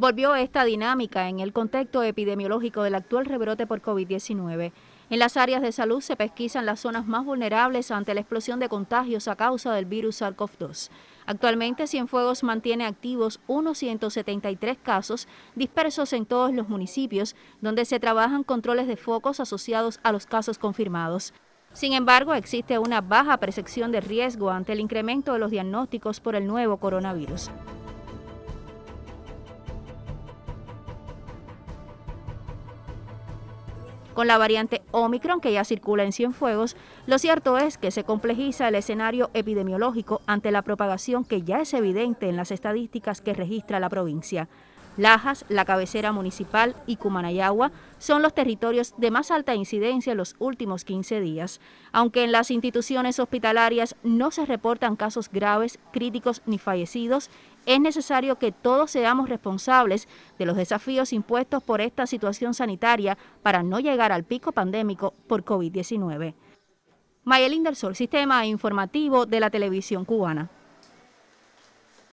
volvió esta dinámica en el contexto epidemiológico del actual rebrote por COVID-19. En las áreas de salud se pesquisan las zonas más vulnerables ante la explosión de contagios a causa del virus SARS-CoV-2. Actualmente Cienfuegos mantiene activos 173 casos dispersos en todos los municipios donde se trabajan controles de focos asociados a los casos confirmados. Sin embargo, existe una baja percepción de riesgo ante el incremento de los diagnósticos por el nuevo coronavirus. Con la variante Omicron que ya circula en Cienfuegos, lo cierto es que se complejiza el escenario epidemiológico ante la propagación que ya es evidente en las estadísticas que registra la provincia. Lajas, la cabecera municipal y Cumanayagua son los territorios de más alta incidencia en los últimos 15 días. Aunque en las instituciones hospitalarias no se reportan casos graves, críticos ni fallecidos, es necesario que todos seamos responsables de los desafíos impuestos por esta situación sanitaria para no llegar al pico pandémico por COVID-19. Mayelín del Sol, Sistema Informativo de la Televisión Cubana.